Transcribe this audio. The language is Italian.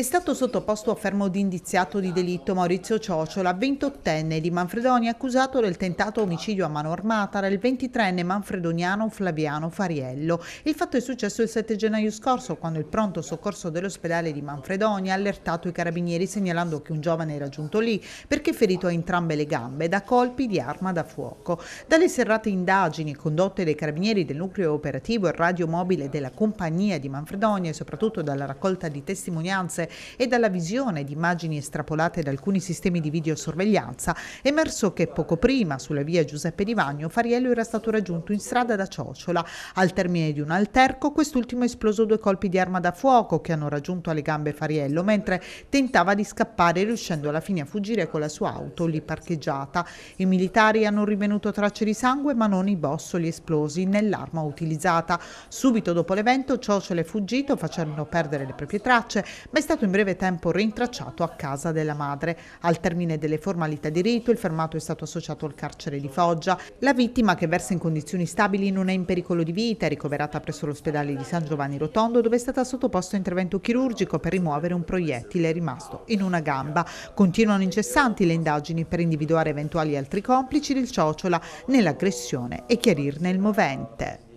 È stato sottoposto a fermo di indiziato di delitto Maurizio Ciociola, 28enne di Manfredonia, accusato del tentato omicidio a mano armata del 23enne manfredoniano Flaviano Fariello. Il fatto è successo il 7 gennaio scorso, quando il pronto soccorso dell'ospedale di Manfredonia ha allertato i carabinieri segnalando che un giovane era giunto lì perché ferito a entrambe le gambe da colpi di arma da fuoco. Dalle serrate indagini condotte dai carabinieri del nucleo operativo e radiomobile della compagnia di Manfredonia e soprattutto dalla raccolta di testimonianze e dalla visione di immagini estrapolate da alcuni sistemi di videosorveglianza è emerso che poco prima, sulla via Giuseppe Di Vagno, Fariello era stato raggiunto in strada da Ciocciola. Al termine di un alterco, quest'ultimo ha esploso due colpi di arma da fuoco che hanno raggiunto alle gambe Fariello mentre tentava di scappare, riuscendo alla fine a fuggire con la sua auto lì parcheggiata. I militari hanno rivenuto tracce di sangue ma non i bossoli esplosi nell'arma utilizzata. Subito dopo l'evento Ciocciola è fuggito facendo perdere le proprie tracce, ma è stato stato in breve tempo rintracciato a casa della madre. Al termine delle formalità di rito, il fermato è stato associato al carcere di Foggia. La vittima, che versa in condizioni stabili, non è in pericolo di vita, è ricoverata presso l'ospedale di San Giovanni Rotondo, dove è stata sottoposta a intervento chirurgico per rimuovere un proiettile rimasto in una gamba. Continuano incessanti le indagini per individuare eventuali altri complici del Ciocciola nell'aggressione e chiarirne il movente.